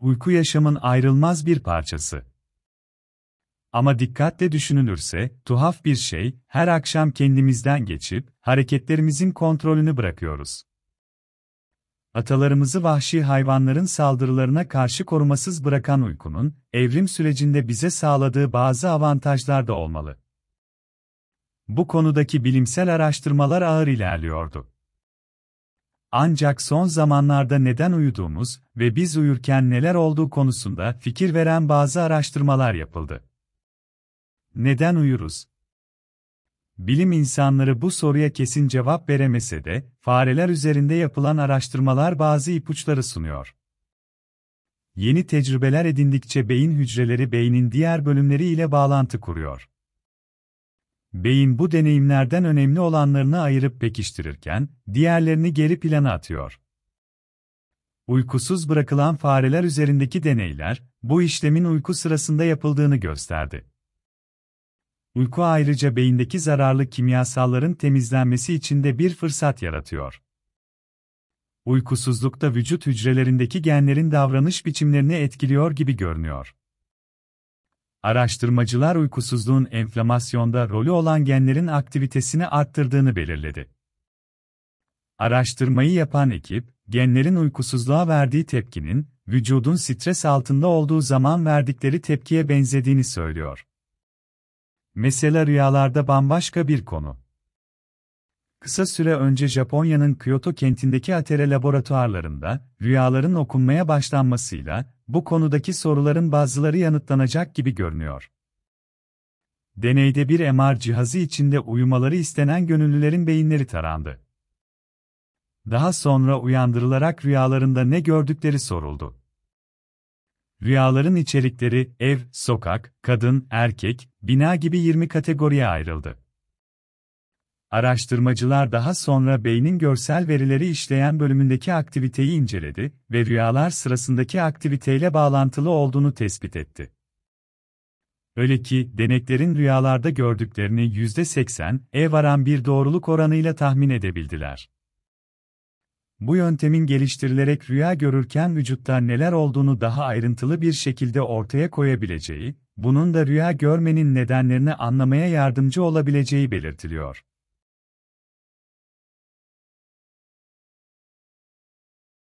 uyku yaşamın ayrılmaz bir parçası. Ama dikkatle düşünülürse, tuhaf bir şey, her akşam kendimizden geçip, hareketlerimizin kontrolünü bırakıyoruz. Atalarımızı vahşi hayvanların saldırılarına karşı korumasız bırakan uykunun, evrim sürecinde bize sağladığı bazı avantajlar da olmalı. Bu konudaki bilimsel araştırmalar ağır ilerliyordu. Ancak son zamanlarda neden uyuduğumuz ve biz uyurken neler olduğu konusunda fikir veren bazı araştırmalar yapıldı. Neden uyuruz? Bilim insanları bu soruya kesin cevap veremese de, fareler üzerinde yapılan araştırmalar bazı ipuçları sunuyor. Yeni tecrübeler edindikçe beyin hücreleri beynin diğer bölümleri ile bağlantı kuruyor. Beyin bu deneyimlerden önemli olanlarını ayırıp pekiştirirken, diğerlerini geri plana atıyor. Uykusuz bırakılan fareler üzerindeki deneyler, bu işlemin uyku sırasında yapıldığını gösterdi. Uyku ayrıca beyindeki zararlı kimyasalların temizlenmesi için de bir fırsat yaratıyor. Uykusuzlukta vücut hücrelerindeki genlerin davranış biçimlerini etkiliyor gibi görünüyor araştırmacılar uykusuzluğun enflamasyonda rolü olan genlerin aktivitesini arttırdığını belirledi. Araştırmayı yapan ekip, genlerin uykusuzluğa verdiği tepkinin, vücudun stres altında olduğu zaman verdikleri tepkiye benzediğini söylüyor. Mesela rüyalarda bambaşka bir konu. Kısa süre önce Japonya'nın Kyoto kentindeki Atere laboratuvarlarında rüyaların okunmaya başlanmasıyla bu konudaki soruların bazıları yanıtlanacak gibi görünüyor. Deneyde bir MR cihazı içinde uyumaları istenen gönüllülerin beyinleri tarandı. Daha sonra uyandırılarak rüyalarında ne gördükleri soruldu. Rüyaların içerikleri ev, sokak, kadın, erkek, bina gibi 20 kategoriye ayrıldı. Araştırmacılar daha sonra beynin görsel verileri işleyen bölümündeki aktiviteyi inceledi ve rüyalar sırasındaki aktiviteyle bağlantılı olduğunu tespit etti. Öyle ki, deneklerin rüyalarda gördüklerini %80'e varan bir doğruluk oranıyla tahmin edebildiler. Bu yöntemin geliştirilerek rüya görürken vücutta neler olduğunu daha ayrıntılı bir şekilde ortaya koyabileceği, bunun da rüya görmenin nedenlerini anlamaya yardımcı olabileceği belirtiliyor.